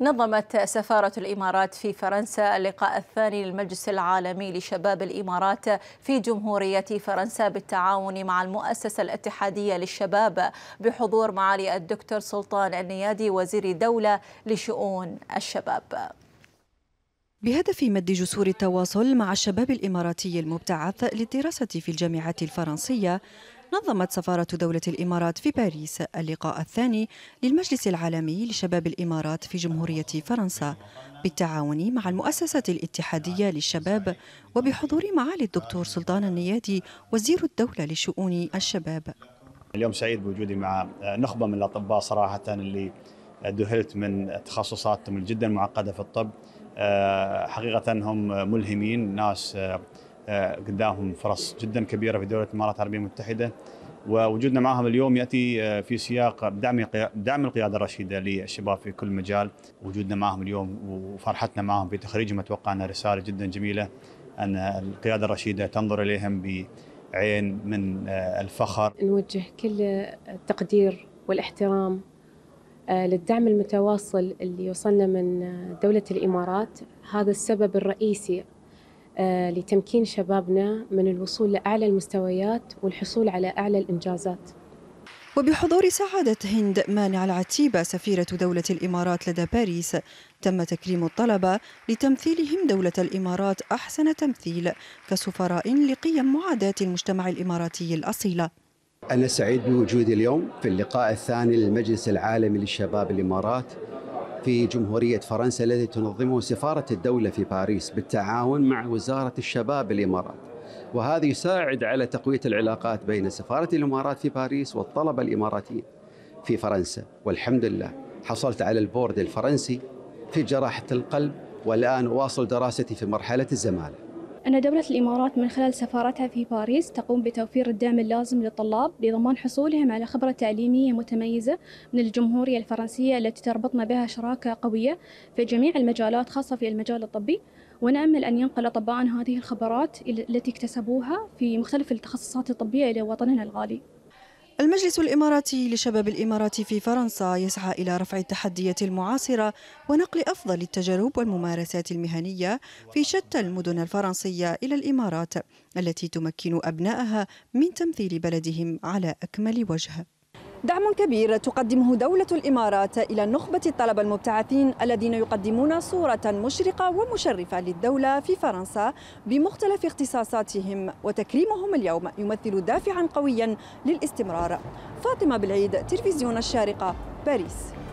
نظمت سفارة الإمارات في فرنسا اللقاء الثاني للمجلس العالمي لشباب الإمارات في جمهورية فرنسا بالتعاون مع المؤسسة الاتحادية للشباب بحضور معالي الدكتور سلطان النيادي وزير دولة لشؤون الشباب بهدف مد جسور التواصل مع الشباب الإماراتي المبتعث للدراسة في الجامعات الفرنسية نظمت سفارة دولة الإمارات في باريس اللقاء الثاني للمجلس العالمي لشباب الإمارات في جمهورية فرنسا بالتعاون مع المؤسسة الاتحادية للشباب وبحضور معالي الدكتور سلطان النيادي وزير الدولة لشؤون الشباب اليوم سعيد بوجودي مع نخبة من الأطباء صراحة اللي ذهلت من تخصصاتهم جدا معقدة في الطب آه، حقيقة هم ملهمين ناس آه، آه، قدامهم فرص جدا كبيره في دوله الامارات العربيه المتحده ووجودنا معهم اليوم ياتي آه، في سياق دعم دعم القياده الرشيده للشباب في كل مجال، وجودنا معهم اليوم وفرحتنا معهم بتخريجهم اتوقع انها رساله جدا جميله ان القياده الرشيده تنظر اليهم بعين من آه، الفخر. نوجه كل التقدير والاحترام للدعم المتواصل اللي وصلنا من دوله الامارات، هذا السبب الرئيسي آه، لتمكين شبابنا من الوصول لأعلى المستويات والحصول على أعلى الإنجازات وبحضور سعادة هند مانع العتيبة سفيرة دولة الإمارات لدى باريس تم تكريم الطلبة لتمثيلهم دولة الإمارات أحسن تمثيل كسفراء لقيم معاداة المجتمع الإماراتي الأصيلة أنا سعيد بوجودي اليوم في اللقاء الثاني للمجلس العالمي للشباب الإمارات في جمهورية فرنسا الذي تنظمه سفارة الدولة في باريس بالتعاون مع وزارة الشباب الإمارات وهذا يساعد على تقوية العلاقات بين سفارة الإمارات في باريس والطلبة الإماراتيين في فرنسا والحمد لله حصلت على البورد الفرنسي في جراحة القلب والآن أواصل دراستي في مرحلة الزمالة أن دولة الإمارات من خلال سفارتها في باريس تقوم بتوفير الدعم اللازم للطلاب لضمان حصولهم على خبرة تعليمية متميزة من الجمهورية الفرنسية التي تربطنا بها شراكة قوية في جميع المجالات خاصة في المجال الطبي ونأمل أن ينقل أطباءنا هذه الخبرات التي اكتسبوها في مختلف التخصصات الطبية إلى وطننا الغالي المجلس الإماراتي لشباب الإمارات في فرنسا يسعى إلى رفع التحديات المعاصرة ونقل أفضل التجارب والممارسات المهنية في شتى المدن الفرنسية إلى الإمارات التي تمكن أبنائها من تمثيل بلدهم على أكمل وجه دعم كبير تقدمه دولة الإمارات إلى نخبة الطلبة المبتعثين الذين يقدمون صورة مشرقة ومشرفة للدولة في فرنسا بمختلف اختصاصاتهم وتكريمهم اليوم يمثل دافعا قويا للاستمرار فاطمة بالعيد تلفزيون الشارقة باريس